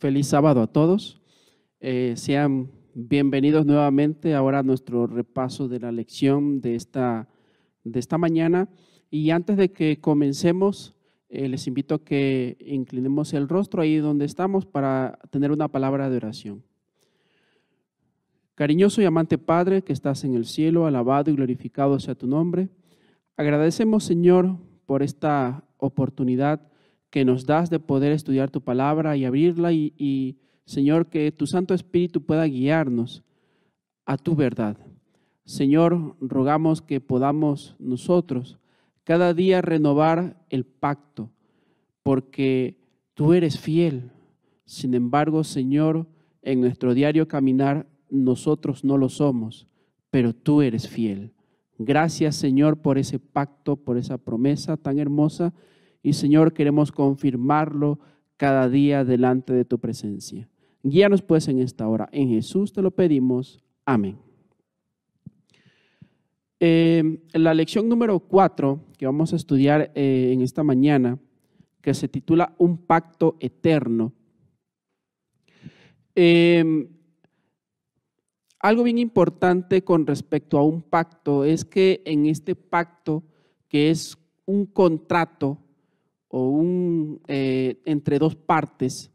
Feliz sábado a todos. Eh, sean bienvenidos nuevamente ahora a nuestro repaso de la lección de esta, de esta mañana. Y antes de que comencemos, eh, les invito a que inclinemos el rostro ahí donde estamos para tener una palabra de oración. Cariñoso y amante Padre que estás en el cielo, alabado y glorificado sea tu nombre. Agradecemos, Señor, por esta oportunidad que nos das de poder estudiar tu palabra y abrirla y, Señor, que tu Santo Espíritu pueda guiarnos a tu verdad. Señor, rogamos que podamos nosotros cada día renovar el pacto, porque tú eres fiel. Sin embargo, Señor, en nuestro diario caminar nosotros no lo somos, pero tú eres fiel. Gracias, Señor, por ese pacto, por esa promesa tan hermosa y Señor queremos confirmarlo cada día delante de tu presencia. Guíanos pues en esta hora. En Jesús te lo pedimos. Amén. Eh, la lección número cuatro que vamos a estudiar eh, en esta mañana, que se titula Un pacto eterno. Eh, algo bien importante con respecto a un pacto es que en este pacto, que es un contrato, o un, eh, entre dos partes,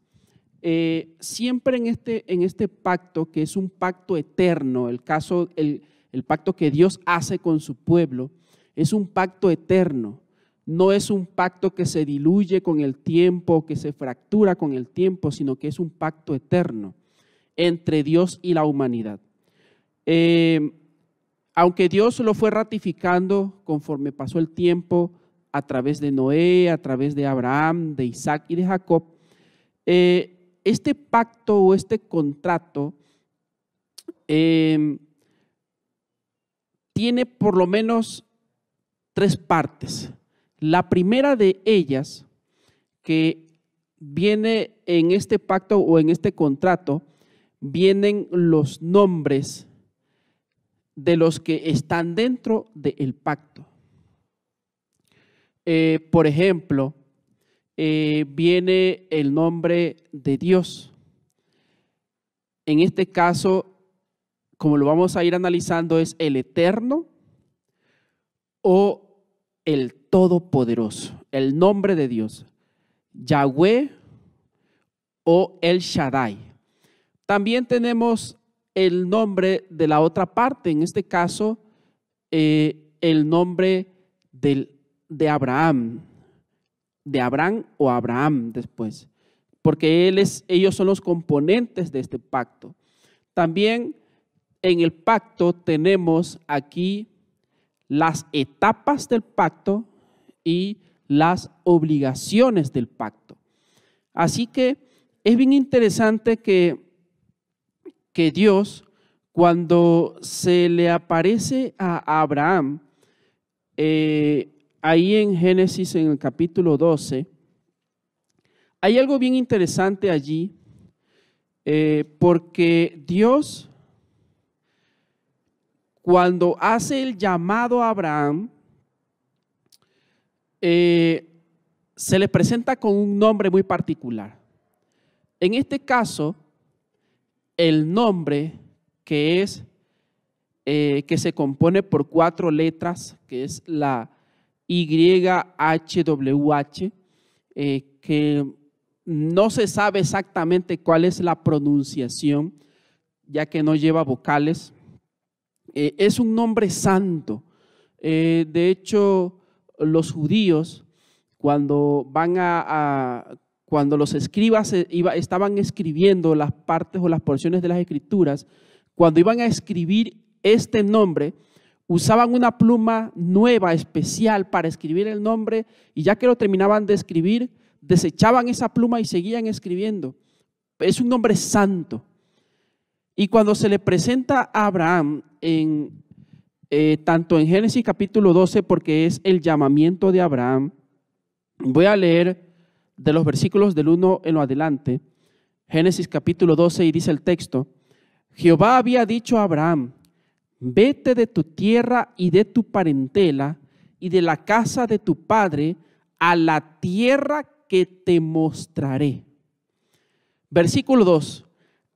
eh, siempre en este, en este pacto, que es un pacto eterno, el, caso, el, pacto que Dios hace con su pueblo, es un pacto eterno, no es un pacto que se diluye con el tiempo, que se fractura con el tiempo, sino que es un pacto eterno entre Dios y la humanidad. Eh, aunque Dios lo fue ratificando conforme pasó el tiempo, a través de Noé, a través de Abraham, de Isaac y de Jacob, eh, este pacto o este contrato em, tiene por lo menos tres partes. La primera de ellas, que viene en este pacto o en este contrato, vienen los nombres de los que están dentro del pacto. Eh, por ejemplo, eh, viene el nombre de Dios. En este caso, como lo vamos a ir analizando, es el eterno o el todopoderoso, el nombre de Dios, Yahweh o el Shaddai. También tenemos el nombre de la otra parte, en este caso, eh, el nombre del de Abraham, de Abraham o Abraham después, porque él es, ellos son los componentes de este pacto. También en el pacto tenemos aquí las etapas del pacto y las obligaciones del pacto. Así que es bien interesante que, que Dios, cuando se le aparece a Abraham, eh, ahí en Génesis en el capítulo 12, hay algo bien interesante allí, eh, porque Dios, cuando hace el llamado a Abraham, eh, se le presenta con un nombre muy particular. En este caso, el nombre que es, eh, que se compone por cuatro letras, que es la, YHWH, eh, que no se sabe exactamente cuál es la pronunciación, ya que no lleva vocales. Eh, es un nombre santo. Eh, de hecho, los judíos, cuando van a, cuando los escribas eh, estaban escribiendo las partes o las porciones de las escrituras, cuando iban a escribir este nombre, usaban una pluma nueva, especial, para escribir el nombre y ya que lo terminaban de escribir, desechaban esa pluma y seguían escribiendo. Es un nombre santo. Y cuando se le presenta a Abraham, en, eh, tanto en Génesis capítulo 12, porque es el llamamiento de Abraham, voy a leer de los versículos del 1 en lo adelante, Génesis capítulo 12 y dice el texto, Jehová había dicho a Abraham, vete de tu tierra y de tu parentela y de la casa de tu padre a la tierra que te mostraré. Versículo 2,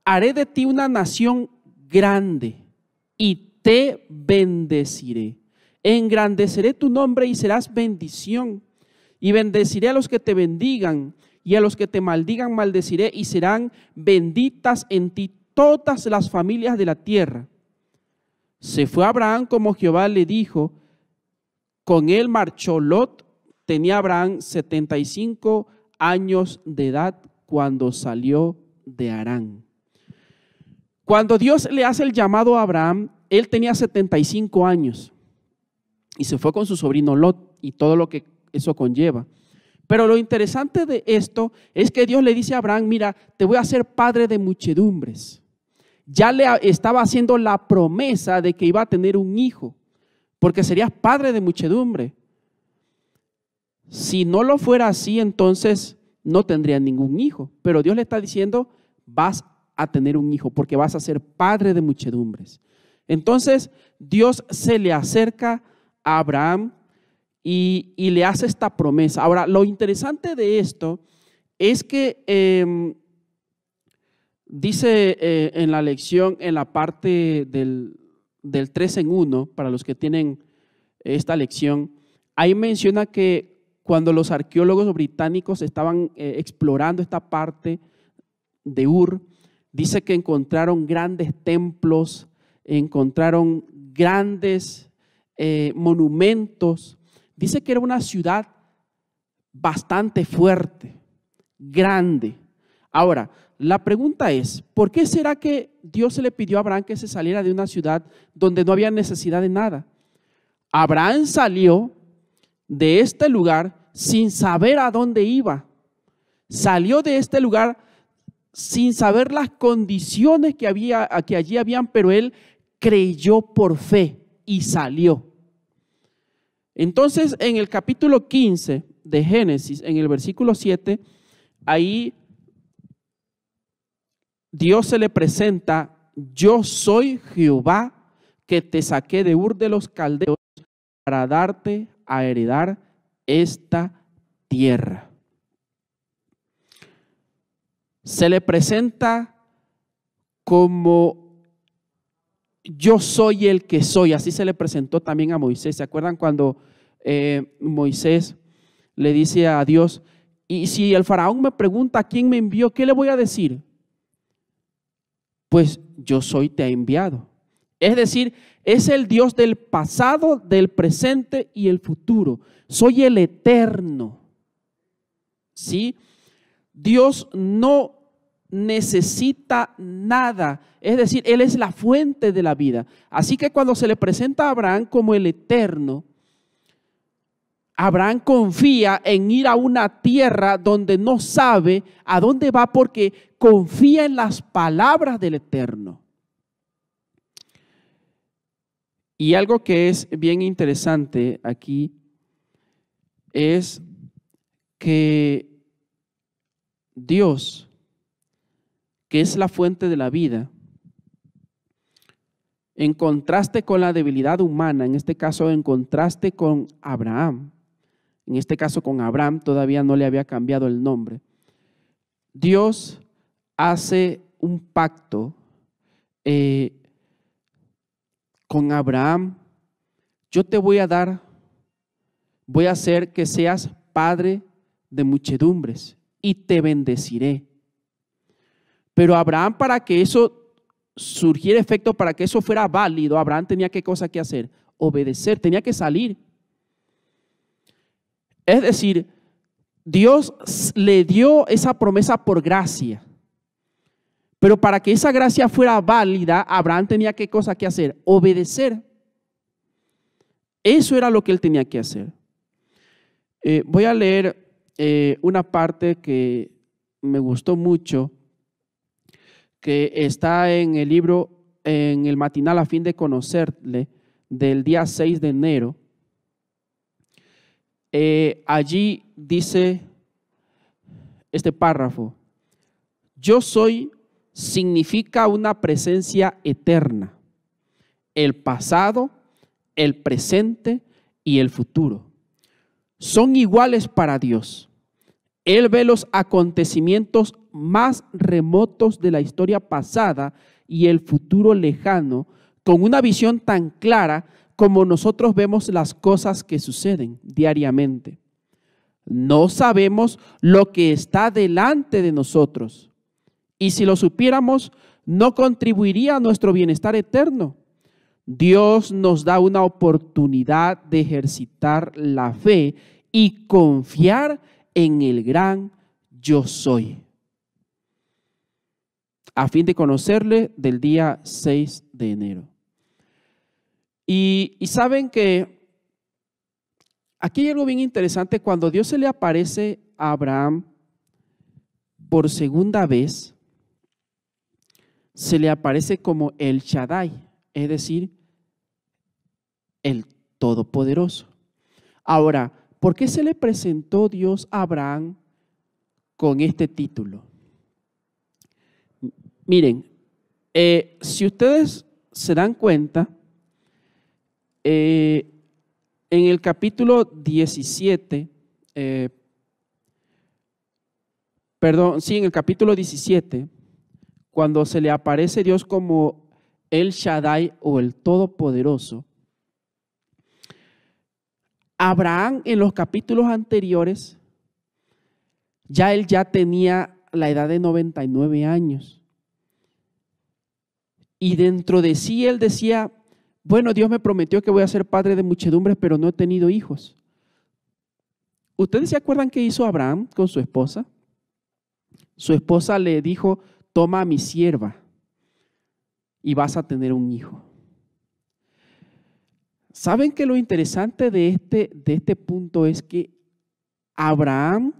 haré de ti una nación grande y te bendeciré. Engrandeceré tu nombre y serás bendición. Y bendeciré a los que te bendigan y a los que te maldigan maldeciré y serán benditas en ti todas las familias de la tierra. Se fue Abraham como Jehová le dijo, con él marchó Lot. Tenía Abraham 75 años de edad cuando salió de Arán. Cuando Dios le hace el llamado a Abraham, él tenía 75 años y se fue con su sobrino Lot y todo lo que eso conlleva. Pero lo interesante de esto es que Dios le dice a Abraham, mira, te voy a hacer padre de muchedumbres ya le estaba haciendo la promesa de que iba a tener un hijo, porque sería padre de muchedumbre. Si no lo fuera así, entonces no tendría ningún hijo. Pero Dios le está diciendo, vas a tener un hijo, porque vas a ser padre de muchedumbres. Entonces Dios se le acerca a Abraham y, le hace esta promesa. Ahora, lo interesante de esto es que em, Dice eh, en la lección, en la parte del, del 3 en 1, para los que tienen esta lección, ahí menciona que cuando los arqueólogos británicos estaban eh, explorando esta parte de Ur, dice que encontraron grandes templos, encontraron grandes eh, monumentos. Dice que era una ciudad bastante fuerte, grande. Ahora, la pregunta es, ¿por qué será que Dios le pidió a Abraham que se saliera de una ciudad donde no había necesidad de nada? Abraham salió de este lugar sin saber a dónde iba. Salió de este lugar sin saber las condiciones que, había, que allí habían, pero él creyó por fe y salió. Entonces, en el capítulo 15 de Génesis, en el versículo 7, ahí Dios se le presenta, yo soy Jehová que te saqué de Ur de los Caldeos para darte a heredar esta tierra. Se le presenta como yo soy el que soy. Así se le presentó también a Moisés. ¿Se acuerdan cuando eh, Moisés le dice a Dios, y si el faraón me pregunta quién me envió, ¿qué le voy a decir? pues yo soy te ha enviado. Es decir, es el Dios del pasado, del presente y el futuro. Soy el eterno. ¿Sí? Dios no necesita nada. Es decir, Él es la fuente de la vida. Así que cuando se le presenta a Abraham como el eterno, Abraham confía en ir a una tierra donde no sabe a dónde va porque confía en las palabras del Eterno. Y algo que es bien interesante aquí es que Dios, que es la fuente de la vida, en contraste con la debilidad humana, en este caso en contraste con Abraham, en este caso con Abraham todavía no le había cambiado el nombre, Dios hace un pacto eh, con Abraham, yo te voy a dar, voy a hacer que seas padre de muchedumbres y te bendeciré. Pero Abraham, para que eso surgiera efecto, para que eso fuera válido, Abraham tenía qué cosa que hacer? Obedecer, tenía que salir. Es decir, Dios le dio esa promesa por gracia. Pero para que esa gracia fuera válida, Abraham tenía qué cosa que hacer? Obedecer. Eso era lo que él tenía que hacer. Eh, voy a leer eh, una parte que me gustó mucho, que está en el libro, en el matinal a fin de conocerle, del día 6 de enero. Eh, allí dice este párrafo, yo soy significa una presencia eterna. El pasado, el presente y el futuro son iguales para Dios. Él ve los acontecimientos más remotos de la historia pasada y el futuro lejano con una visión tan clara como nosotros vemos las cosas que suceden diariamente. No sabemos lo que está delante de nosotros y si lo supiéramos, no contribuiría a nuestro bienestar eterno. Dios nos da una oportunidad de ejercitar la fe y confiar en el gran yo soy, a fin de conocerle del día 6 de enero. Y, saben que aquí hay algo bien interesante, cuando Dios se le aparece a Abraham por segunda vez, se le aparece como el Shaddai, es decir, el Todopoderoso. Ahora, ¿por qué se le presentó Dios a Abraham con este título? Miren, eh, si ustedes se dan cuenta, eh, en el capítulo 17, eh, perdón, sí, en el capítulo 17, cuando se le aparece Dios como el Shaddai o el Todopoderoso, Abraham en los capítulos anteriores, ya él ya tenía la edad de 99 años. Y dentro de sí él decía, bueno, Dios me prometió que voy a ser padre de muchedumbres, pero no he tenido hijos. ¿Ustedes se acuerdan qué hizo Abraham con su esposa? Su esposa le dijo, toma a mi sierva y vas a tener un hijo. ¿Saben que lo interesante de este, de este punto es que Abraham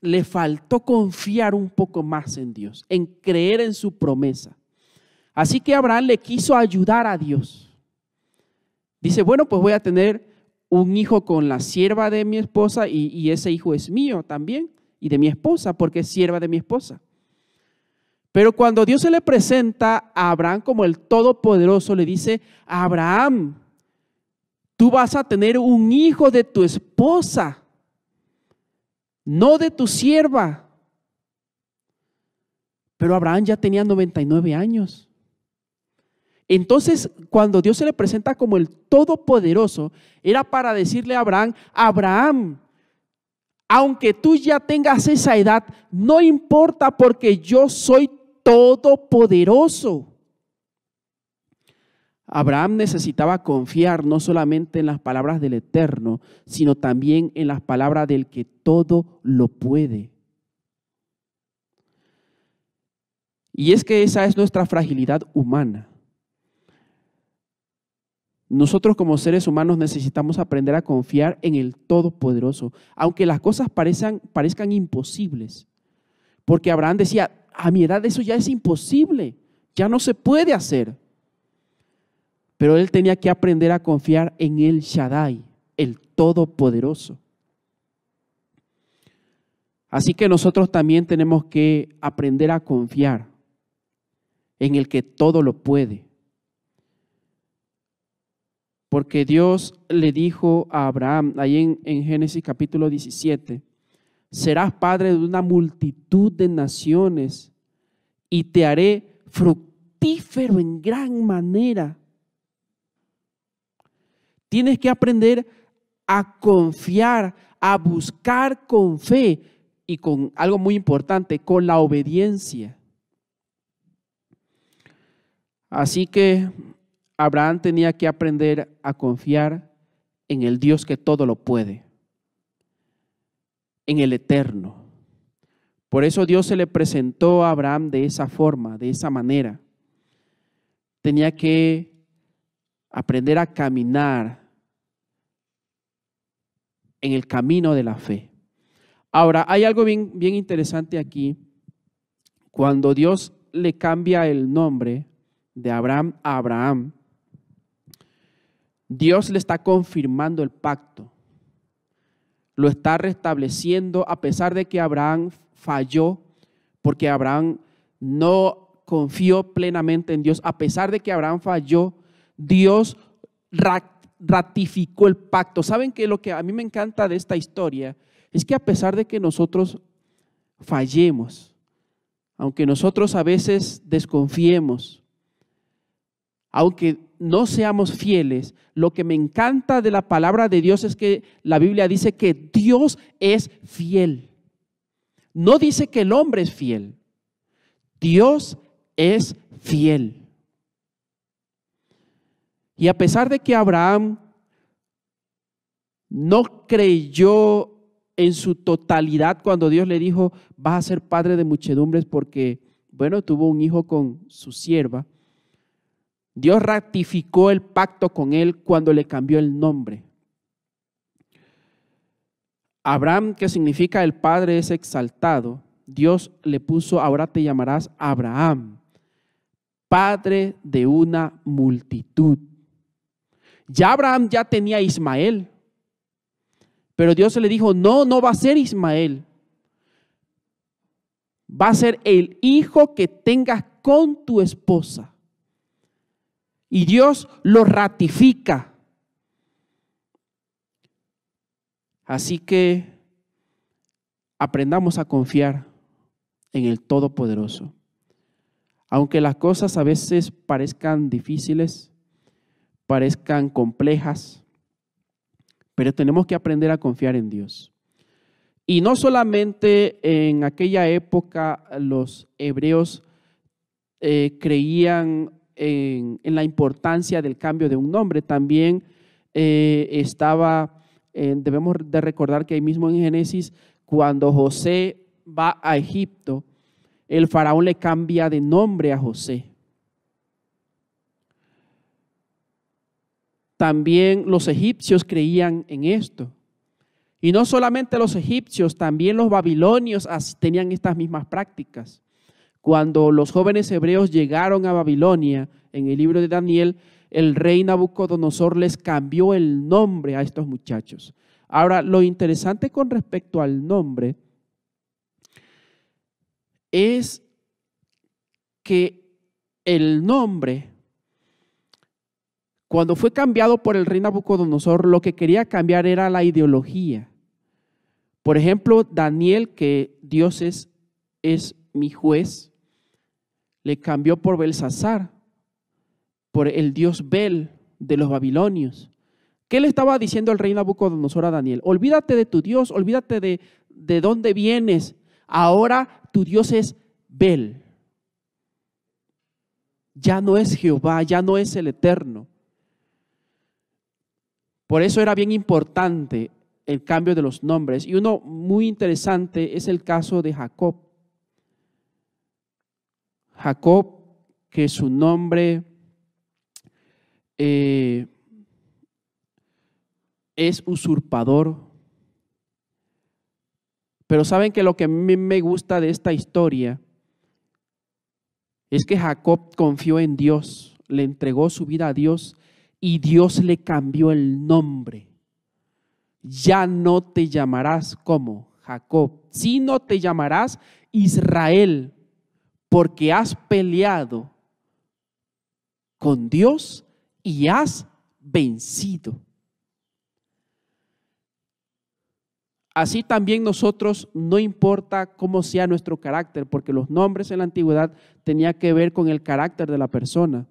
le faltó confiar un poco más en Dios, en creer en su promesa. Así que Abraham le quiso ayudar a Dios. Dice, bueno, pues voy a tener un hijo con la sierva de mi esposa y, ese hijo es mío también y de mi esposa porque es sierva de mi esposa. Pero cuando Dios se le presenta a Abraham como el Todopoderoso, le dice, Abraham, tú vas a tener un hijo de tu esposa, no de tu sierva. Pero Abraham ya tenía 99 años. Entonces, cuando Dios se le presenta como el Todopoderoso, era para decirle a Abraham, Abraham, aunque tú ya tengas esa edad, no importa porque yo soy todopoderoso. Abraham necesitaba confiar no solamente en las palabras del Eterno, sino también en las palabras del que todo lo puede. Y es que esa es nuestra fragilidad humana. Nosotros como seres humanos necesitamos aprender a confiar en el Todopoderoso, aunque las cosas parezcan, parezcan imposibles. Porque Abraham decía, a mi edad eso ya es imposible, ya no se puede hacer. Pero él tenía que aprender a confiar en el Shaddai, el Todopoderoso. Así que nosotros también tenemos que aprender a confiar en el que todo lo puede, porque Dios le dijo a Abraham, ahí en, Génesis capítulo 17, serás padre de una multitud de naciones y te haré fructífero en gran manera. Tienes que aprender a confiar, a buscar con fe y con algo muy importante, con la obediencia. Así que Abraham tenía que aprender a confiar en el Dios que todo lo puede, en el eterno. Por eso Dios se le presentó a Abraham de esa forma, de esa manera. Tenía que aprender a caminar en el camino de la fe. Ahora, hay algo bien, bien interesante aquí. Cuando Dios le cambia el nombre de Abraham a Abraham, Dios le está confirmando el pacto. Lo está restableciendo a pesar de que Abraham falló, porque Abraham no confió plenamente en Dios. A pesar de que Abraham falló, Dios ratificó el pacto. ¿Saben que lo que a mí me encanta de esta historia es que a pesar de que nosotros fallemos, aunque nosotros a veces desconfiemos, aunque no seamos fieles. Lo que me encanta de la palabra de Dios es que la Biblia dice que Dios es fiel. No dice que el hombre es fiel. Dios es fiel. Y a pesar de que Abraham no creyó en su totalidad cuando Dios le dijo, vas a ser padre de muchedumbres porque, bueno, tuvo un hijo con su sierva, Dios ratificó el pacto con él cuando le cambió el nombre. Abraham, que significa el Padre es exaltado, Dios le puso, ahora te llamarás Abraham, Padre de una multitud. Ya Abraham ya tenía Ismael, pero Dios le dijo, no, no va a ser Ismael, va a ser el hijo que tengas con tu esposa. Y Dios lo ratifica. Así que aprendamos a confiar en el Todopoderoso. Aunque las cosas a veces parezcan difíciles, parezcan complejas, pero tenemos que aprender a confiar en Dios. Y no solamente en aquella época los hebreos eh, creían en, la importancia del cambio de un nombre. También eh, estaba, eh, debemos de recordar que ahí mismo en Génesis, cuando José va a Egipto, el faraón le cambia de nombre a José. También los egipcios creían en esto. Y no solamente los egipcios, también los babilonios tenían estas mismas prácticas. Cuando los jóvenes hebreos llegaron a Babilonia, en el libro de Daniel, el rey Nabucodonosor les cambió el nombre a estos muchachos. Ahora, lo interesante con respecto al nombre es que el nombre, cuando fue cambiado por el rey Nabucodonosor, lo que quería cambiar era la ideología. Por ejemplo, Daniel, que Dios es, es mi juez, le cambió por Belsasar, por el dios Bel de los babilonios. ¿Qué le estaba diciendo el rey Nabucodonosor a Daniel? Olvídate de tu dios, olvídate de, de dónde vienes. Ahora tu dios es Bel. Ya no es Jehová, ya no es el eterno. Por eso era bien importante el cambio de los nombres. Y uno muy interesante es el caso de Jacob. Jacob, que su nombre eh, es usurpador. Pero saben que lo que a mí me gusta de esta historia es que Jacob confió en Dios, le entregó su vida a Dios y Dios le cambió el nombre. Ya no te llamarás como Jacob, sino te llamarás Israel, porque has peleado con Dios y has vencido. Así también nosotros, no importa cómo sea nuestro carácter, porque los nombres en la antigüedad tenían que ver con el carácter de la persona.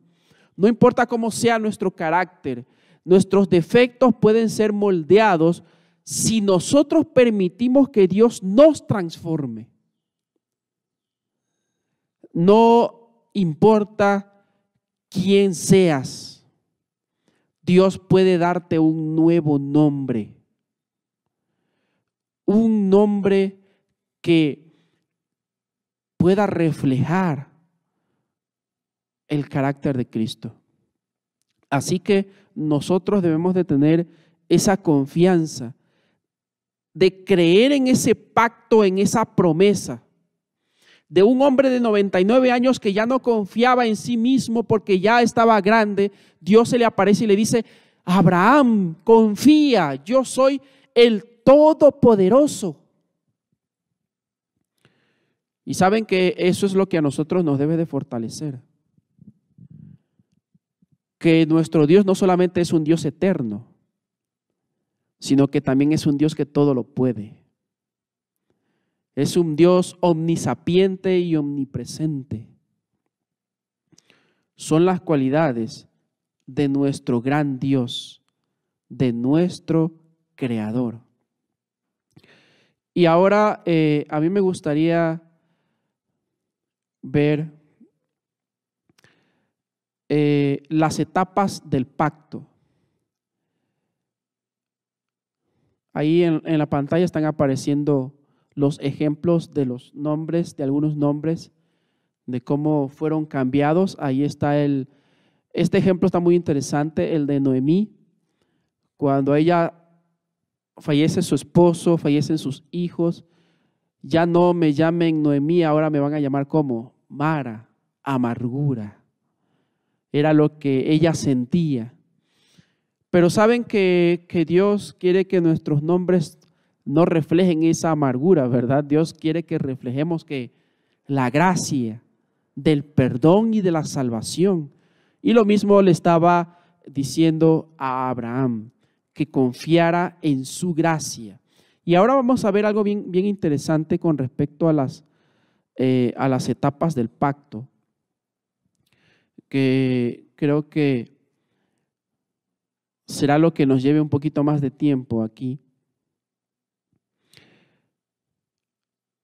No importa cómo sea nuestro carácter, nuestros defectos pueden ser moldeados si nosotros permitimos que Dios nos transforme no importa quién seas, Dios puede darte un nuevo nombre. Un nombre que pueda reflejar el carácter de Cristo. Así que nosotros debemos de tener esa confianza de creer en ese pacto, en esa promesa de un hombre de 99 años que ya no confiaba en sí mismo porque ya estaba grande, Dios se le aparece y le dice, Abraham, confía, yo soy el Todopoderoso. Y saben que eso es lo que a nosotros nos debe de fortalecer. Que nuestro Dios no solamente es un Dios eterno, sino que también es un Dios que todo lo puede. Es un Dios omnisapiente y omnipresente. Son las cualidades de nuestro gran Dios, de nuestro Creador. Y ahora eh, a mí me gustaría ver eh, las etapas del pacto. Ahí en la pantalla están apareciendo los ejemplos de los nombres, de algunos nombres, de cómo fueron cambiados. Ahí está el, este ejemplo está muy interesante, el de Noemí, cuando ella fallece su esposo, fallecen sus hijos, ya no me llamen Noemí, ahora me van a llamar como Mara, amargura. Era lo que ella sentía. Pero saben que, que Dios quiere que nuestros nombres no reflejen esa amargura, ¿verdad? Dios quiere que reflejemos que la gracia del perdón y de la salvación. Y lo mismo le estaba diciendo a Abraham, que confiara en su gracia. Y ahora vamos a ver algo bien, interesante con respecto a las, eh, a las etapas del pacto, que creo que será lo que nos lleve un poquito más de tiempo aquí.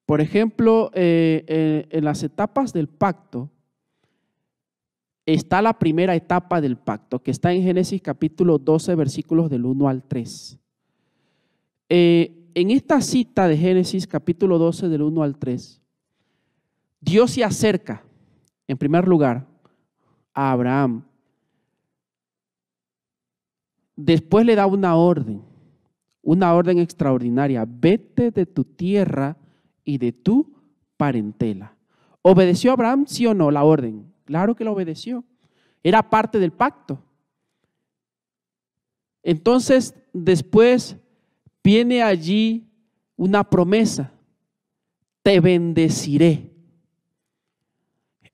Por ejemplo, eh, eh, en las etapas del pacto, está la primera etapa del pacto, que está en Génesis capítulo 12, versículos del 1 al 3. Eh, en esta cita de Génesis capítulo 12, del 1 al 3, Dios se acerca, en primer lugar, a Abraham. Después le da una orden, una orden extraordinaria. Vete de tu tierra y de tu parentela. ¿Obedeció Abraham, sí o no, la orden? Claro que la obedeció. Era parte del pacto. Entonces, después viene allí una promesa. Te bendeciré.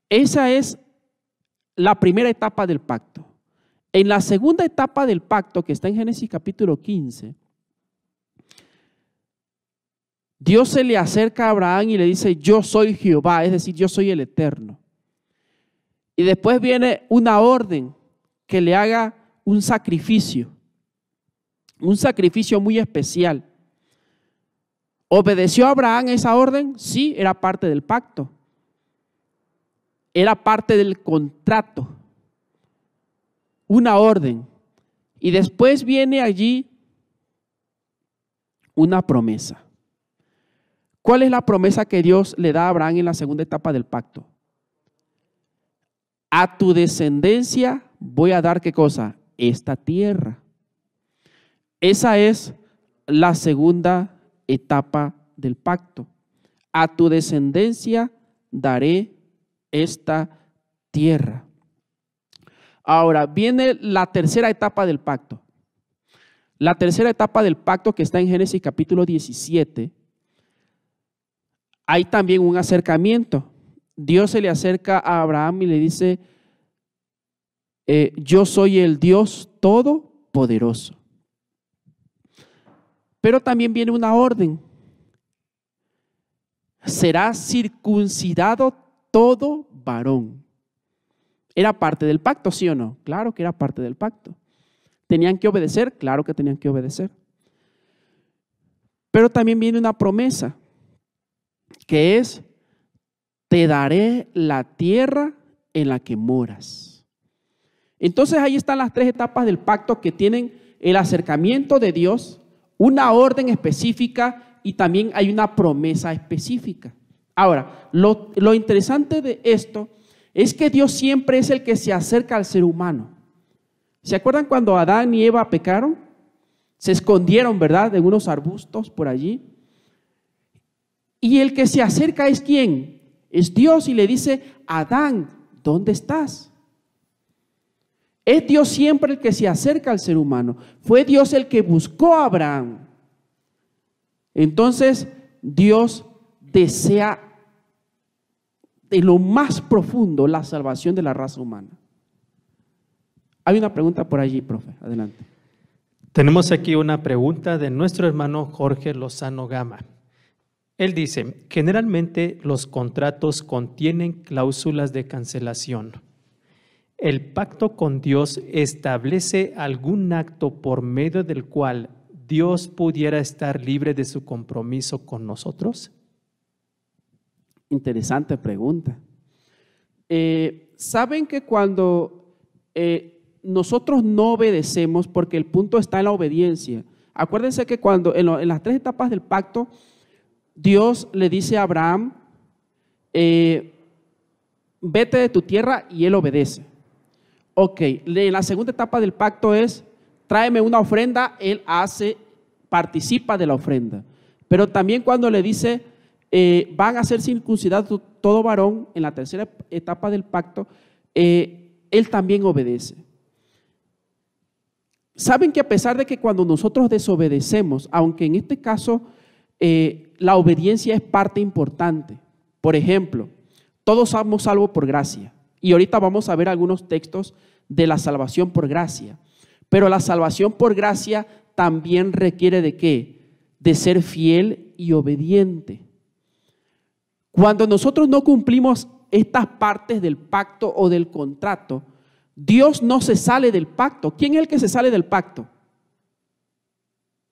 Esa es la primera etapa del pacto. En la segunda etapa del pacto, que está en Génesis capítulo 15, Dios se le acerca a Abraham y le dice, yo soy Jehová, es decir, yo soy el eterno. Y después viene una orden que le haga un sacrificio, un sacrificio muy especial. ¿Obedeció Abraham esa orden? Sí, era parte del pacto. Era parte del contrato. Una orden. Y después viene allí una promesa. ¿Cuál es la promesa que Dios le da a Abraham en la segunda etapa del pacto? A tu descendencia voy a dar qué cosa? Esta tierra. Esa es la segunda etapa del pacto. A tu descendencia daré esta tierra. Ahora viene la tercera etapa del pacto. La tercera etapa del pacto que está en Génesis capítulo 17 hay también un acercamiento. Dios se le acerca a Abraham y le dice, eh, yo soy el Dios todopoderoso. Pero también viene una orden. Será circuncidado todo varón. ¿Era parte del pacto, sí o no? Claro que era parte del pacto. ¿Tenían que obedecer? Claro que tenían que obedecer. Pero también viene una promesa que es, te daré la tierra en la que moras. Entonces ahí están las tres etapas del pacto que tienen el acercamiento de Dios, una orden específica y también hay una promesa específica. Ahora, lo, interesante de esto es que Dios siempre es el que se acerca al ser humano. ¿Se acuerdan cuando Adán y Eva pecaron? Se escondieron, ¿verdad?, de unos arbustos por allí. Y el que se acerca es quién? Es Dios y le dice, Adán, ¿dónde estás? Es Dios siempre el que se acerca al ser humano. Fue Dios el que buscó a Abraham. Entonces, Dios desea de lo más profundo la salvación de la raza humana. Hay una pregunta por allí, profe. Adelante. Tenemos aquí una pregunta de nuestro hermano Jorge Lozano Gama. Él dice, generalmente los contratos contienen cláusulas de cancelación. El pacto con Dios establece algún acto por medio del cual Dios pudiera estar libre de su compromiso con nosotros. Interesante pregunta. Eh, Saben que cuando eh, nosotros no obedecemos, porque el punto está en la obediencia, acuérdense que cuando en las tres etapas del pacto, Dios le dice a Abraham, eh, vete de tu tierra y él obedece. Ok, la segunda etapa del pacto es, tráeme una ofrenda, él hace, participa de la ofrenda. Pero también cuando le dice, eh, van a ser circuncidados todo varón, en la tercera etapa del pacto, eh, él también obedece. Saben que a pesar de que cuando nosotros desobedecemos, aunque en este caso la obediencia es parte importante. Por ejemplo, todos somos salvos por gracia. Y ahorita vamos a ver algunos textos de la salvación por gracia. Pero la salvación por gracia también requiere de qué? De ser fiel y obediente. Cuando nosotros no cumplimos estas partes del pacto o del contrato, Dios no se sale del pacto. ¿Quién es el que se sale del pacto?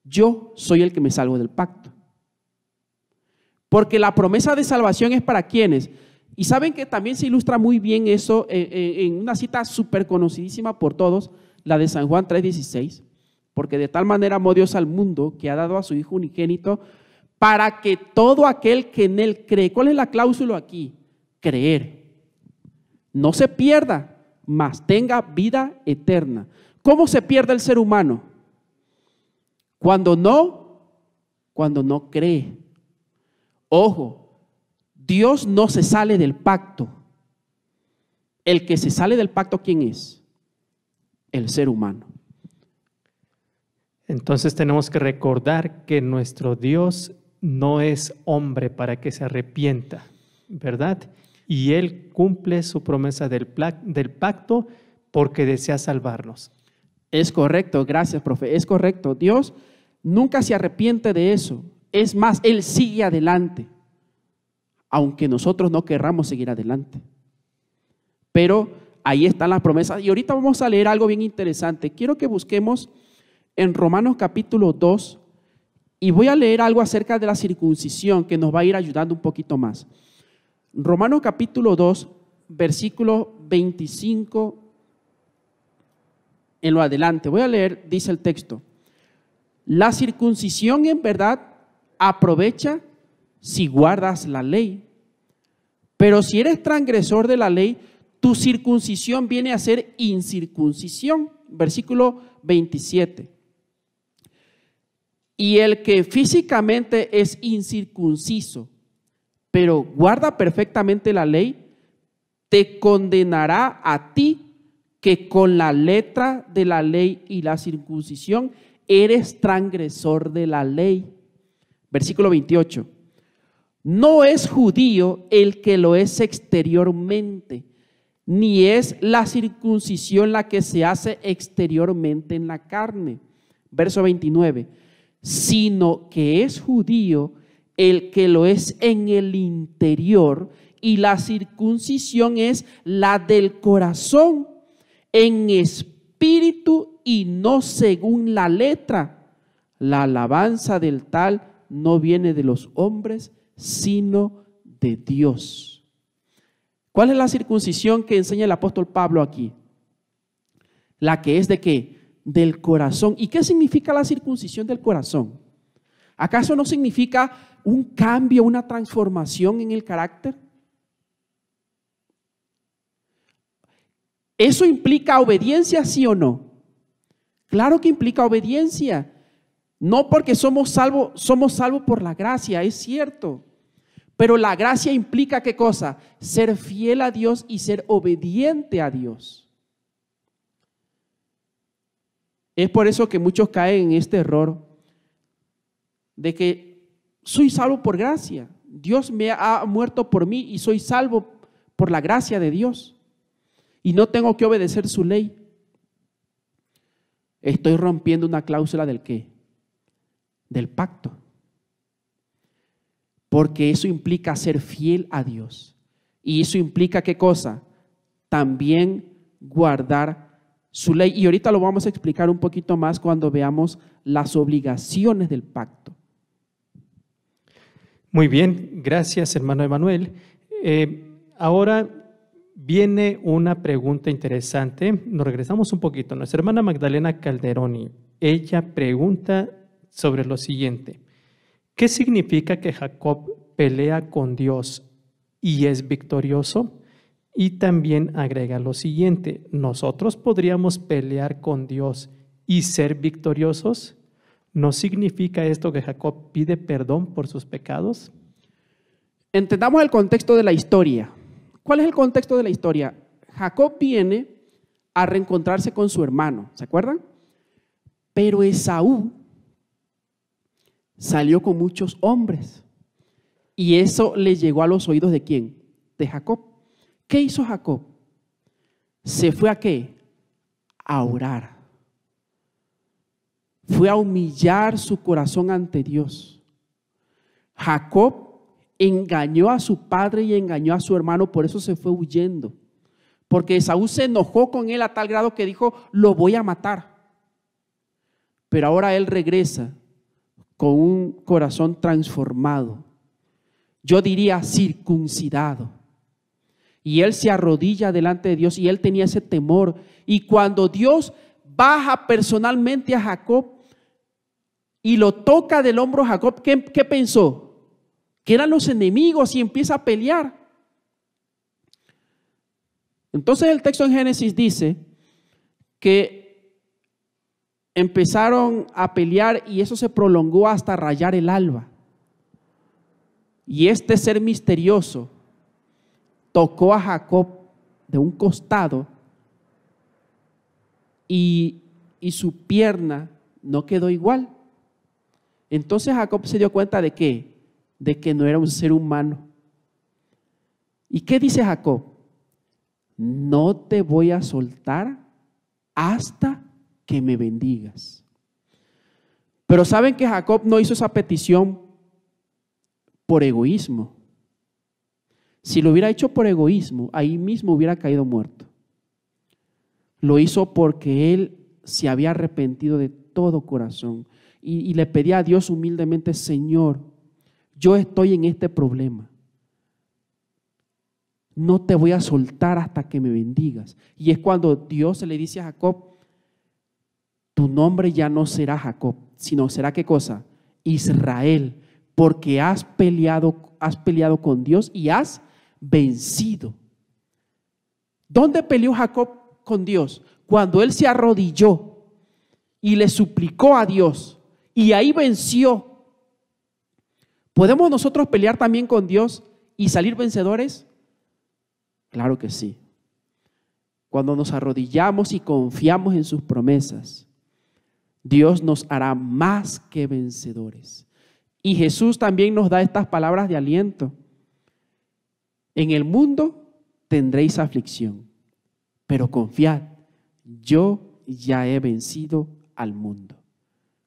Yo soy el que me salgo del pacto. Porque la promesa de salvación es para quienes. Y saben que también se ilustra muy bien eso en, una cita súper conocidísima por todos, la de San Juan 3:16. Porque de tal manera amó Dios al mundo que ha dado a su Hijo unigénito para que todo aquel que en él cree, ¿cuál es la cláusula aquí? Creer. No se pierda, mas tenga vida eterna. ¿Cómo se pierde el ser humano? Cuando no, cuando no cree. Ojo, Dios no se sale del pacto. El que se sale del pacto, ¿quién es? El ser humano. Entonces tenemos que recordar que nuestro Dios no es hombre para que se arrepienta, ¿verdad? Y Él cumple su promesa del, pacto porque desea salvarnos. Es correcto, gracias, profe. Es correcto. Dios nunca se arrepiente de eso. Es más, Él sigue adelante, aunque nosotros no querramos seguir adelante. Pero ahí están las promesas. Y ahorita vamos a leer algo bien interesante. Quiero que busquemos en Romanos capítulo 2 y voy a leer algo acerca de la circuncisión que nos va a ir ayudando un poquito más. Romanos capítulo 2, versículo 25 en lo adelante. Voy a leer, dice el texto. La circuncisión en verdad aprovecha si guardas la ley. Pero si eres transgresor de la ley, tu circuncisión viene a ser incircuncisión. Versículo 27. Y el que físicamente es incircunciso, pero guarda perfectamente la ley, te condenará a ti que con la letra de la ley y la circuncisión eres transgresor de la ley. Versículo 28. No es judío el que lo es exteriormente, ni es la circuncisión la que se hace exteriormente en la carne. Verso 29. Sino que es judío el que lo es en el interior, y la circuncisión es la del corazón, en espíritu y no según la letra. La alabanza del tal no viene de los hombres, sino de Dios. ¿Cuál es la circuncisión que enseña el apóstol Pablo aquí? La que es de qué? Del corazón. ¿Y qué significa la circuncisión del corazón? ¿Acaso no significa un cambio, una transformación en el carácter? ¿Eso implica obediencia, sí o no? Claro que implica obediencia. No porque somos salvos, somos salvos por la gracia, es cierto. Pero la gracia implica qué cosa? Ser fiel a Dios y ser obediente a Dios. Es por eso que muchos caen en este error de que soy salvo por gracia. Dios me ha muerto por mí y soy salvo por la gracia de Dios. Y no tengo que obedecer su ley. Estoy rompiendo una cláusula del qué? del pacto. Porque eso implica ser fiel a Dios. Y eso implica qué cosa? También guardar su ley. Y ahorita lo vamos a explicar un poquito más cuando veamos las obligaciones del pacto. Muy bien, gracias hermano Emanuel. Eh, ahora viene una pregunta interesante. Nos regresamos un poquito. Nuestra hermana Magdalena Calderoni, ella pregunta sobre lo siguiente. ¿Qué significa que Jacob pelea con Dios y es victorioso? Y también agrega lo siguiente, ¿nosotros podríamos pelear con Dios y ser victoriosos? ¿No significa esto que Jacob pide perdón por sus pecados? Entendamos el contexto de la historia. ¿Cuál es el contexto de la historia? Jacob viene a reencontrarse con su hermano, ¿se acuerdan? Pero Esaú salió con muchos hombres. Y eso le llegó a los oídos de quién? De Jacob. ¿Qué hizo Jacob? Se fue a qué? A orar. Fue a humillar su corazón ante Dios. Jacob engañó a su padre y engañó a su hermano, por eso se fue huyendo. Porque Saúl se enojó con él a tal grado que dijo, lo voy a matar. Pero ahora él regresa con un corazón transformado, yo diría circuncidado. Y él se arrodilla delante de Dios y él tenía ese temor. Y cuando Dios baja personalmente a Jacob y lo toca del hombro Jacob, ¿qué, ¿qué, pensó? Que eran los enemigos y empieza a pelear. Entonces el texto en Génesis dice que empezaron a pelear y eso se prolongó hasta rayar el alba. Y este ser misterioso tocó a Jacob de un costado y, su pierna no quedó igual. Entonces Jacob se dio cuenta de qué? De que no era un ser humano. ¿Y qué dice Jacob? No te voy a soltar hasta que me bendigas. Pero saben que Jacob no hizo esa petición por egoísmo. Si lo hubiera hecho por egoísmo, ahí mismo hubiera caído muerto. Lo hizo porque él se había arrepentido de todo corazón y, le pedía a Dios humildemente, Señor, yo estoy en este problema. No te voy a soltar hasta que me bendigas. Y es cuando Dios le dice a Jacob, tu nombre ya no será Jacob, sino será qué cosa? Israel, porque has peleado, has peleado con Dios y has vencido. ¿Dónde peleó Jacob con Dios? Cuando él se arrodilló y le suplicó a Dios y ahí venció. ¿Podemos nosotros pelear también con Dios y salir vencedores? Claro que sí. Cuando nos arrodillamos y confiamos en sus promesas Dios nos hará más que vencedores. Y Jesús también nos da estas palabras de aliento. En el mundo tendréis aflicción, pero confiad, yo ya he vencido al mundo.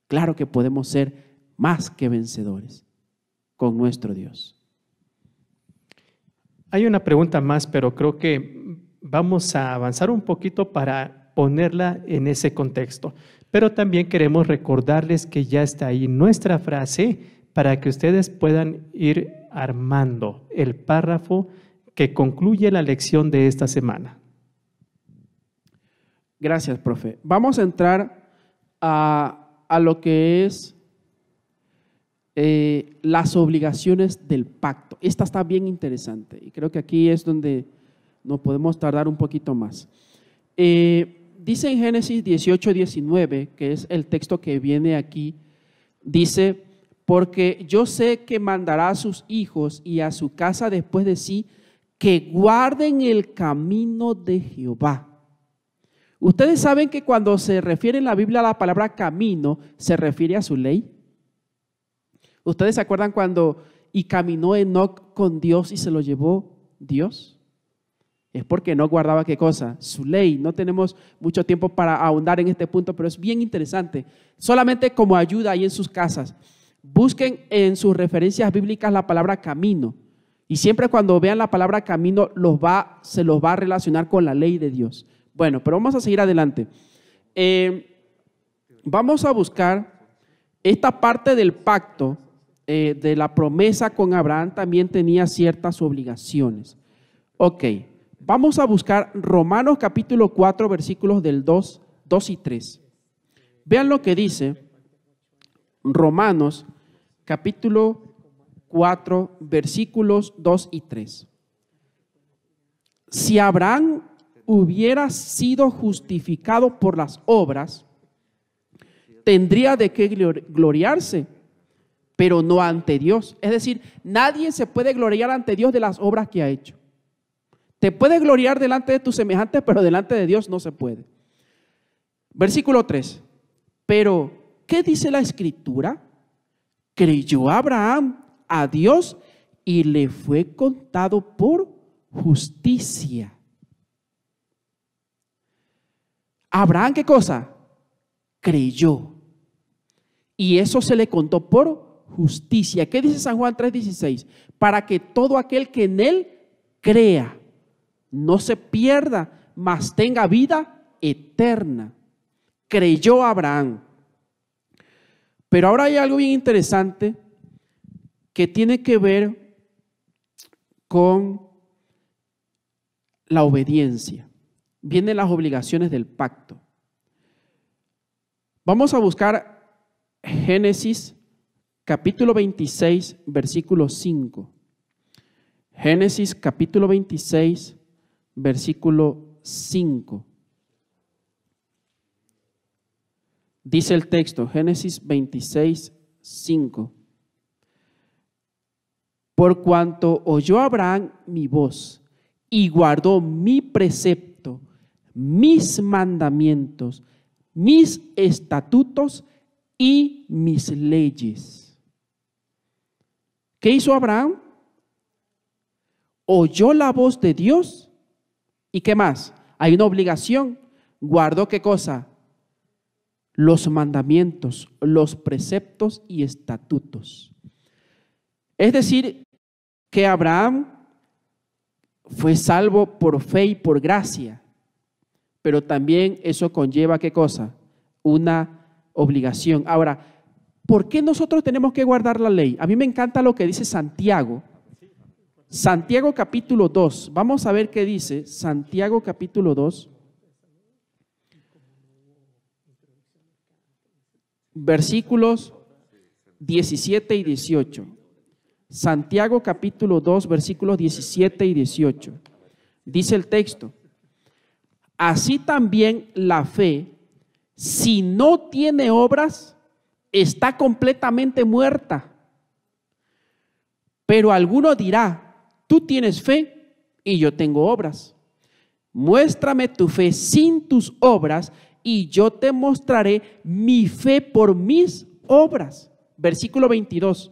Claro que podemos ser más que vencedores con nuestro Dios. Hay una pregunta más, pero creo que vamos a avanzar un poquito para ponerla en ese contexto. Pero también queremos recordarles que ya está ahí nuestra frase para que ustedes puedan ir armando el párrafo que concluye la lección de esta semana. Gracias, profe. Vamos a entrar a, lo que es eh, las obligaciones del pacto. Esta está bien interesante y creo que aquí es donde nos podemos tardar un poquito más. Eh, Dice en Génesis 18, 19, que es el texto que viene aquí, dice, porque yo sé que mandará a sus hijos y a su casa después de sí, que guarden el camino de Jehová. Ustedes saben que cuando se refiere en la Biblia a la palabra camino, se refiere a su ley. ¿Ustedes se acuerdan cuando y caminó Enoch con Dios y se lo llevó Dios? Es porque no guardaba qué cosa, su ley. No tenemos mucho tiempo para ahondar en este punto, pero es bien interesante. Solamente como ayuda ahí en sus casas. Busquen en sus referencias bíblicas la palabra camino. Y siempre cuando vean la palabra camino, se los va a relacionar con la ley de Dios. Bueno, pero vamos a seguir adelante. Eh, vamos a buscar esta parte del pacto, eh, de la promesa con Abraham, también tenía ciertas obligaciones. Ok, Vamos a buscar Romanos capítulo 4, versículos del 2, 2 y 3. Vean lo que dice Romanos capítulo 4, versículos 2 y 3. Si Abraham hubiera sido justificado por las obras, tendría de qué gloriarse, pero no ante Dios. Es decir, nadie se puede gloriar ante Dios de las obras que ha hecho. Te puedes gloriar delante de tus semejantes, pero delante de Dios no se puede. Versículo 3. Pero, ¿qué dice la escritura? Creyó Abraham a Dios y le fue contado por justicia. Abraham, ¿qué cosa? Creyó. Y eso se le contó por justicia. ¿Qué dice San Juan 3:16? Para que todo aquel que en él crea no se pierda, mas tenga vida eterna. Creyó Abraham. Pero ahora hay algo bien interesante que tiene que ver con la obediencia. Vienen las obligaciones del pacto. Vamos a buscar Génesis capítulo 26, versículo 5. Génesis capítulo 26, versículo 5. Dice el texto, Génesis 26, 5. Por cuanto oyó Abraham mi voz y guardó mi precepto, mis mandamientos, mis estatutos y mis leyes. ¿Qué hizo Abraham? Oyó la voz de Dios ¿Y qué más? Hay una obligación. Guardo qué cosa? Los mandamientos, los preceptos y estatutos. Es decir, que Abraham fue salvo por fe y por gracia, pero también eso conlleva qué cosa? Una obligación. Ahora, ¿por qué nosotros tenemos que guardar la ley? A mí me encanta lo que dice Santiago Santiago capítulo 2. Vamos a ver qué dice Santiago capítulo 2. Versículos 17 y 18. Santiago capítulo 2, versículos 17 y 18. Dice el texto, así también la fe, si no tiene obras, está completamente muerta. Pero alguno dirá, Tú tienes fe y yo tengo obras. Muéstrame tu fe sin tus obras y yo te mostraré mi fe por mis obras. Versículo 22.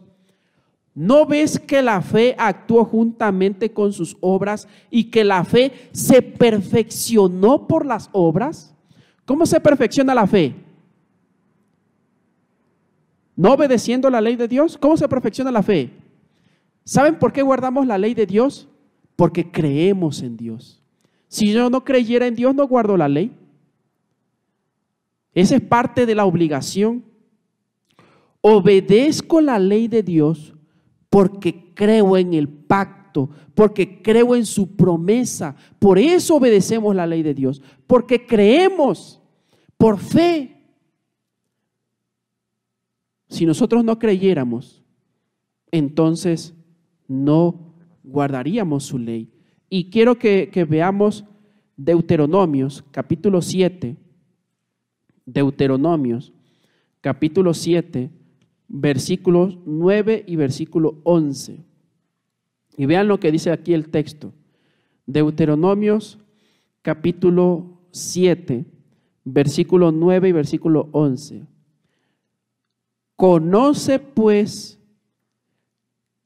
¿No ves que la fe actuó juntamente con sus obras y que la fe se perfeccionó por las obras? ¿Cómo se perfecciona la fe? ¿No obedeciendo la ley de Dios? ¿Cómo se perfecciona la fe? ¿Saben por qué guardamos la ley de Dios? Porque creemos en Dios. Si yo no creyera en Dios, no guardo la ley. Esa es parte de la obligación. Obedezco la ley de Dios porque creo en el pacto, porque creo en su promesa. Por eso obedecemos la ley de Dios, porque creemos por fe. Si nosotros no creyéramos, entonces no guardaríamos su ley. Y quiero que, veamos Deuteronomios, capítulo 7. Deuteronomios, capítulo 7, versículos 9 y versículo 11. Y vean lo que dice aquí el texto. Deuteronomios, capítulo 7, versículo 9 y versículo 11. Conoce pues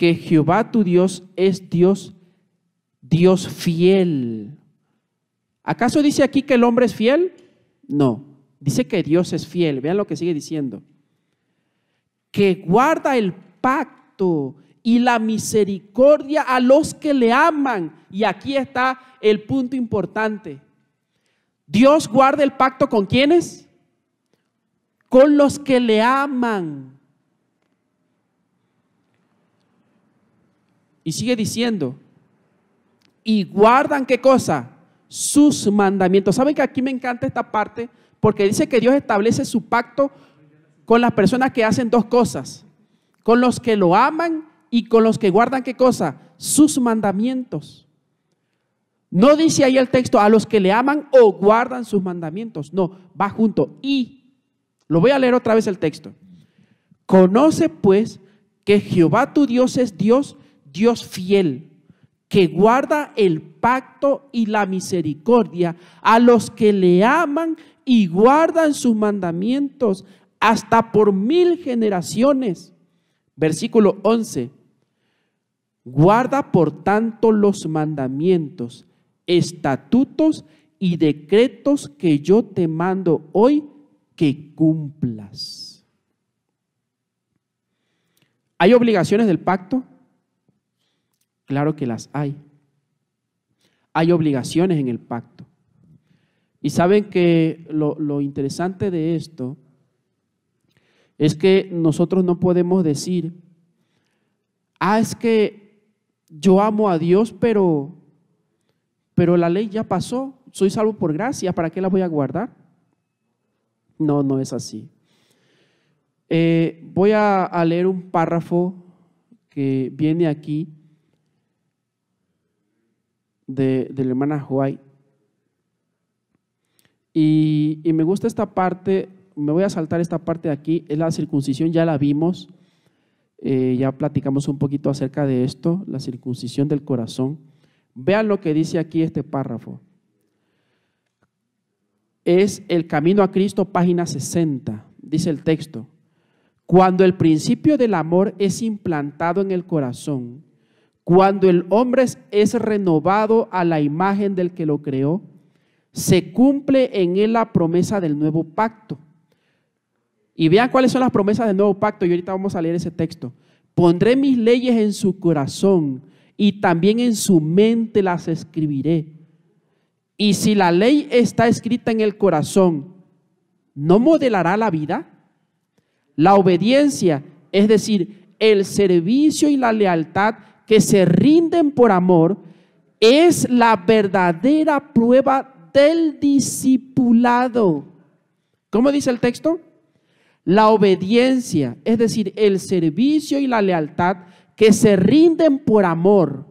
que Jehová tu Dios es Dios, Dios fiel. ¿Acaso dice aquí que el hombre es fiel? No, dice que Dios es fiel. Vean lo que sigue diciendo. Que guarda el pacto y la misericordia a los que le aman. Y aquí está el punto importante. Dios guarda el pacto con quienes? Con los que le aman. Y sigue diciendo, y guardan qué cosa? Sus mandamientos. ¿Saben que aquí me encanta esta parte? Porque dice que Dios establece su pacto con las personas que hacen dos cosas. Con los que lo aman y con los que guardan qué cosa? Sus mandamientos. No dice ahí el texto a los que le aman o guardan sus mandamientos. No, va junto. Y, lo voy a leer otra vez el texto. Conoce pues que Jehová tu Dios es Dios Dios fiel, que guarda el pacto y la misericordia a los que le aman y guardan sus mandamientos hasta por mil generaciones. Versículo 11. Guarda por tanto los mandamientos, estatutos y decretos que yo te mando hoy que cumplas. ¿Hay obligaciones del pacto? Claro que las hay. Hay obligaciones en el pacto. Y saben que lo, interesante de esto es que nosotros no podemos decir, ah, es que yo amo a Dios, pero, pero la ley ya pasó, soy salvo por gracia, ¿para qué la voy a guardar? No, no es así. Eh, voy a, leer un párrafo que viene aquí de, la hermana Huay. Y, me gusta esta parte, me voy a saltar esta parte de aquí, es la circuncisión, ya la vimos, eh, ya platicamos un poquito acerca de esto, la circuncisión del corazón. Vean lo que dice aquí este párrafo. Es el camino a Cristo, página 60, dice el texto. Cuando el principio del amor es implantado en el corazón, cuando el hombre es renovado a la imagen del que lo creó, se cumple en él la promesa del nuevo pacto. Y vean cuáles son las promesas del nuevo pacto. Y ahorita vamos a leer ese texto. Pondré mis leyes en su corazón y también en su mente las escribiré. Y si la ley está escrita en el corazón, ¿no modelará la vida? La obediencia, es decir, el servicio y la lealtad que se rinden por amor es la verdadera prueba del discipulado. ¿Cómo dice el texto? La obediencia, es decir, el servicio y la lealtad que se rinden por amor.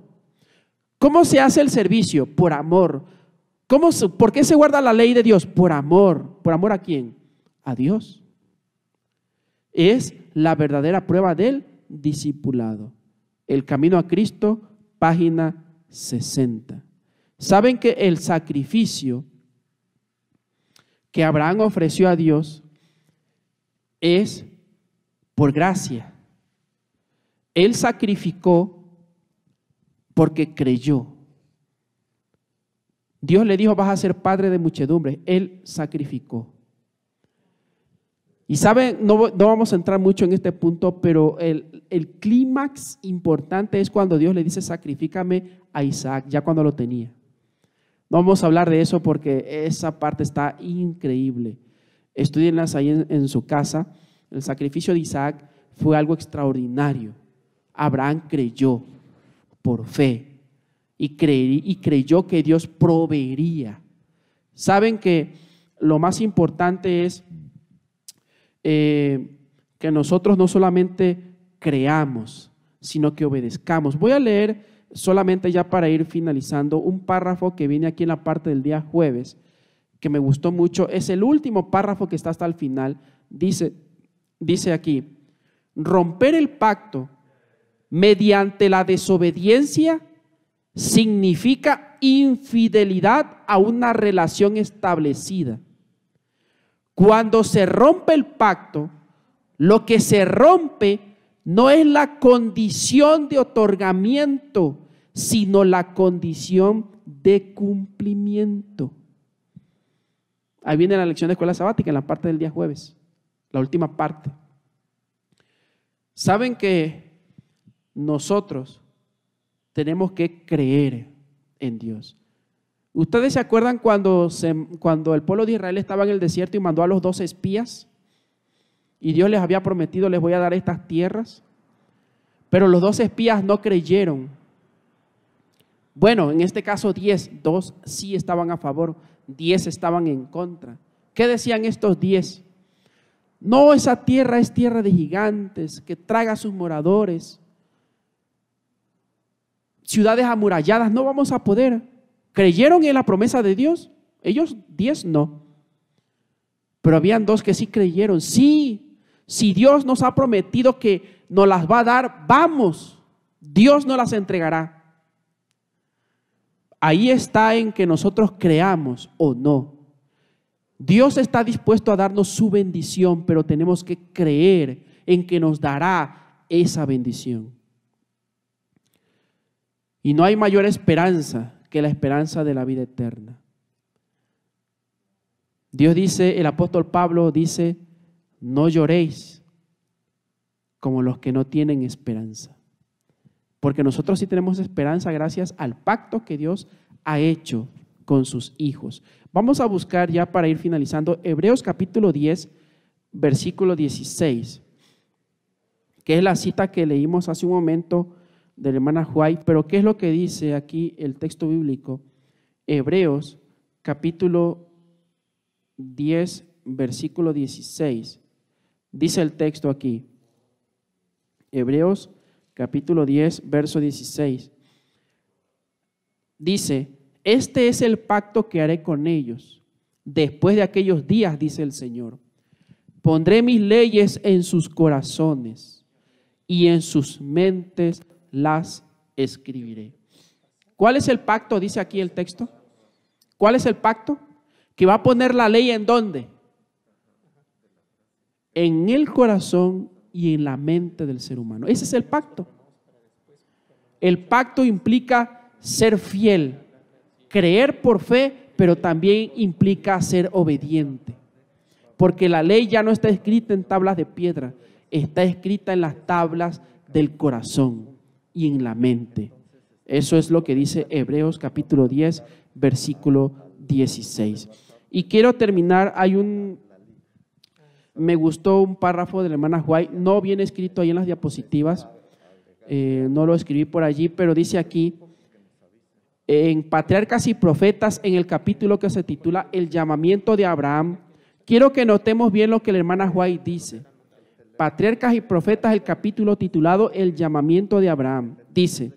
¿Cómo se hace el servicio? Por amor. ¿Por qué se guarda la ley de Dios? Por amor. ¿Por amor a quién? A Dios. Es la verdadera prueba del discipulado. El Camino a Cristo, página 60. Saben que el sacrificio que Abraham ofreció a Dios es por gracia. Él sacrificó porque creyó. Dios le dijo, vas a ser padre de muchedumbre. Él sacrificó. Y saben, no, vamos a entrar mucho en este punto, pero el, el clímax importante es cuando Dios le dice, sacrifícame a Isaac, ya cuando lo tenía. No vamos a hablar de eso porque esa parte está increíble. Estudienlas ahí en, su casa. El sacrificio de Isaac fue algo extraordinario. Abraham creyó por fe y creyó que Dios proveería. Saben que lo más importante es eh, que nosotros no solamente creamos, sino que obedezcamos. Voy a leer solamente ya para ir finalizando un párrafo que viene aquí en la parte del día jueves, que me gustó mucho. Es el último párrafo que está hasta el final. Dice, dice aquí, romper el pacto mediante la desobediencia significa infidelidad a una relación establecida. Cuando se rompe el pacto, lo que se rompe no es la condición de otorgamiento, sino la condición de cumplimiento. Ahí viene la lección de escuela sabática en la parte del día jueves, la última parte. Saben que nosotros tenemos que creer en Dios. ¿Ustedes se acuerdan cuando, cuando el pueblo de Israel estaba en el desierto y mandó a los dos espías? Y Dios les había prometido, les voy a dar estas tierras. Pero los dos espías no creyeron. Bueno, en este caso diez, dos sí estaban a favor, diez estaban en contra. ¿Qué decían estos diez? No, esa tierra es tierra de gigantes, que traga a sus moradores. Ciudades amuralladas, no vamos a poder. ¿Creyeron en la promesa de Dios? Ellos diez no. Pero habían dos que sí creyeron. Sí, si Dios nos ha prometido que nos las va a dar, vamos, Dios nos las entregará. Ahí está en que nosotros creamos o no. Dios está dispuesto a darnos su bendición, pero tenemos que creer en que nos dará esa bendición. Y no hay mayor esperanza que la esperanza de la vida eterna. Dios dice, el apóstol Pablo dice, no lloréis como los que no tienen esperanza. Porque nosotros sí tenemos esperanza gracias al pacto que Dios ha hecho con sus hijos. Vamos a buscar ya para ir finalizando Hebreos capítulo 10, versículo 16, que es la cita que leímos hace un momento de la hermana Huay, pero ¿qué es lo que dice aquí el texto bíblico? Hebreos capítulo 10, versículo 16. Dice el texto aquí. Hebreos capítulo 10, verso 16. Dice, este es el pacto que haré con ellos. Después de aquellos días, dice el Señor, pondré mis leyes en sus corazones y en sus mentes las escribiré. ¿Cuál es el pacto? Dice aquí el texto. ¿Cuál es el pacto? Que va a poner la ley en dónde? En el corazón y en la mente del ser humano. Ese es el pacto. El pacto implica ser fiel, creer por fe, pero también implica ser obediente. Porque la ley ya no está escrita en tablas de piedra, está escrita en las tablas del corazón y en la mente. Eso es lo que dice Hebreos capítulo 10, versículo 16. Y quiero terminar, hay un, me gustó un párrafo de la hermana White, no viene escrito ahí en las diapositivas, eh, no lo escribí por allí, pero dice aquí, en Patriarcas y Profetas, en el capítulo que se titula El llamamiento de Abraham, quiero que notemos bien lo que la hermana White dice. Patriarcas y Profetas, el capítulo titulado El llamamiento de Abraham, dice,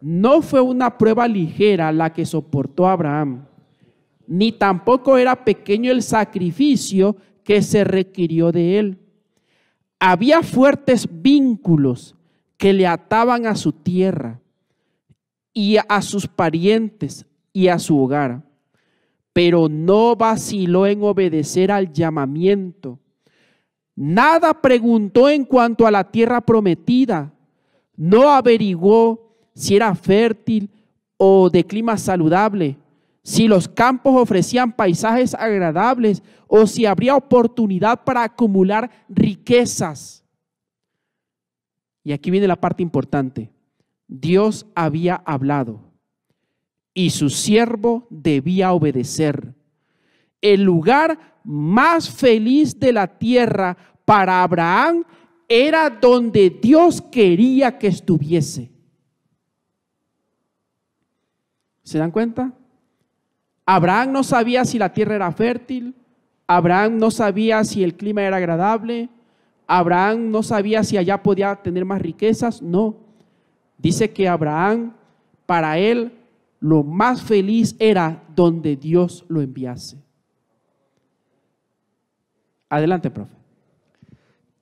no fue una prueba ligera la que soportó Abraham, ni tampoco era pequeño el sacrificio que se requirió de él. Había fuertes vínculos que le ataban a su tierra y a sus parientes y a su hogar, pero no vaciló en obedecer al llamamiento Nada preguntó en cuanto a la tierra prometida. No averiguó si era fértil o de clima saludable, si los campos ofrecían paisajes agradables o si habría oportunidad para acumular riquezas. Y aquí viene la parte importante. Dios había hablado y su siervo debía obedecer. El lugar más feliz de la tierra para Abraham era donde Dios quería que estuviese. ¿Se dan cuenta? Abraham no sabía si la tierra era fértil, Abraham no sabía si el clima era agradable, Abraham no sabía si allá podía tener más riquezas, no. Dice que Abraham, para él, lo más feliz era donde Dios lo enviase. Adelante, profe.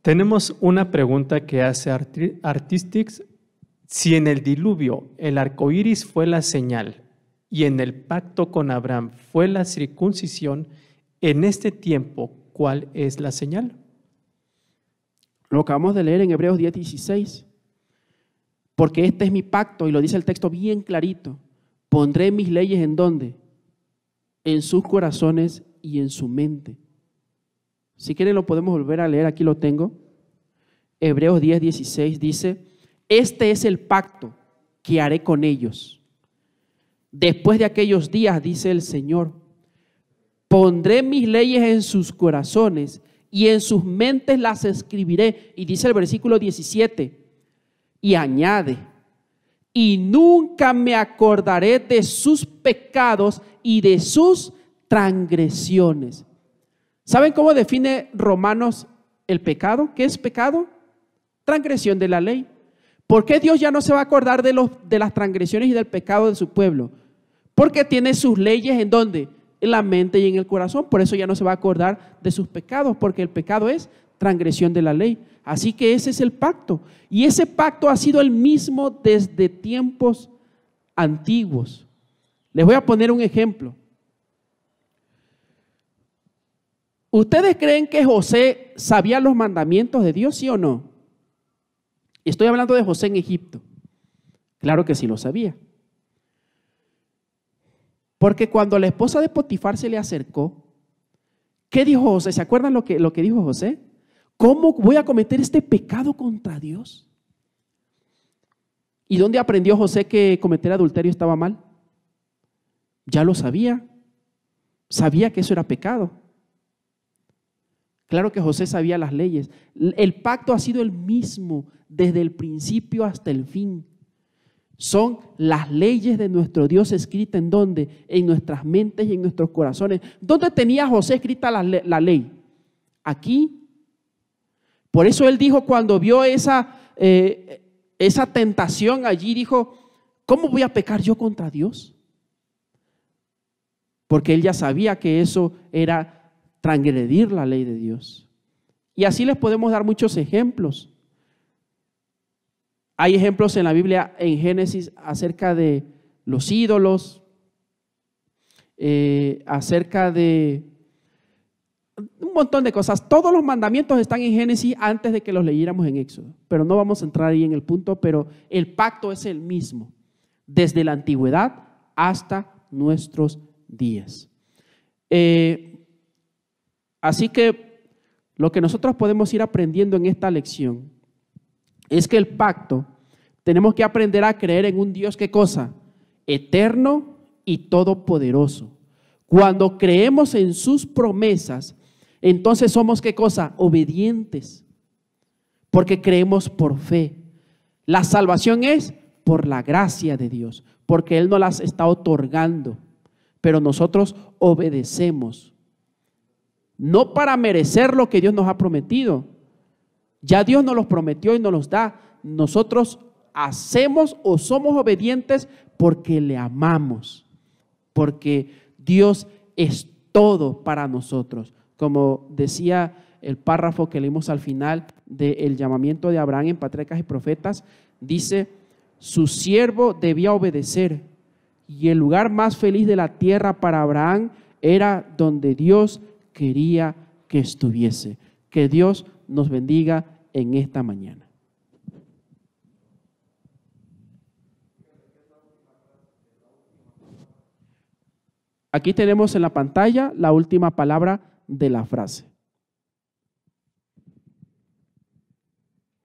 Tenemos una pregunta que hace Artistics. Si en el diluvio el arco iris fue la señal y en el pacto con Abraham fue la circuncisión, en este tiempo, ¿cuál es la señal? Lo acabamos de leer en Hebreos 10, 16. Porque este es mi pacto, y lo dice el texto bien clarito. Pondré mis leyes en dónde? En sus corazones y en su mente. Si quieren lo podemos volver a leer, aquí lo tengo. Hebreos 10, 16 dice, este es el pacto que haré con ellos. Después de aquellos días, dice el Señor, pondré mis leyes en sus corazones y en sus mentes las escribiré. Y dice el versículo 17, y añade, y nunca me acordaré de sus pecados y de sus transgresiones. ¿Saben cómo define Romanos el pecado? ¿Qué es pecado? Transgresión de la ley. ¿Por qué Dios ya no se va a acordar de, de las transgresiones y del pecado de su pueblo? Porque tiene sus leyes en dónde? En la mente y en el corazón. Por eso ya no se va a acordar de sus pecados, porque el pecado es transgresión de la ley. Así que ese es el pacto. Y ese pacto ha sido el mismo desde tiempos antiguos. Les voy a poner un ejemplo. ¿Ustedes creen que José sabía los mandamientos de Dios, sí o no? Estoy hablando de José en Egipto. Claro que sí lo sabía. Porque cuando la esposa de Potifar se le acercó, ¿qué dijo José? ¿Se acuerdan lo que, lo que dijo José? ¿Cómo voy a cometer este pecado contra Dios? ¿Y dónde aprendió José que cometer adulterio estaba mal? Ya lo sabía. Sabía que eso era pecado. Claro que José sabía las leyes. El pacto ha sido el mismo desde el principio hasta el fin. Son las leyes de nuestro Dios escritas en dónde, En nuestras mentes y en nuestros corazones. ¿Dónde tenía José escrita la, ley? Aquí. Por eso él dijo cuando vio esa, eh, esa tentación allí, dijo, ¿cómo voy a pecar yo contra Dios? Porque él ya sabía que eso era transgredir la ley de Dios. Y así les podemos dar muchos ejemplos. Hay ejemplos en la Biblia, en Génesis, acerca de los ídolos, eh, acerca de un montón de cosas. Todos los mandamientos están en Génesis antes de que los leyéramos en Éxodo, pero no vamos a entrar ahí en el punto, pero el pacto es el mismo, desde la antigüedad hasta nuestros días. Eh, Así que lo que nosotros podemos ir aprendiendo en esta lección es que el pacto, tenemos que aprender a creer en un Dios, ¿qué cosa? Eterno y todopoderoso. Cuando creemos en sus promesas, entonces somos qué cosa? Obedientes. Porque creemos por fe. La salvación es por la gracia de Dios, porque Él nos las está otorgando. Pero nosotros obedecemos no para merecer lo que Dios nos ha prometido. Ya Dios nos los prometió y nos los da. Nosotros hacemos o somos obedientes porque le amamos, porque Dios es todo para nosotros. Como decía el párrafo que leímos al final del llamamiento de Abraham en Patriarcas y Profetas, dice, su siervo debía obedecer y el lugar más feliz de la tierra para Abraham era donde Dios quería que estuviese. Que Dios nos bendiga en esta mañana. Aquí tenemos en la pantalla la última palabra de la frase.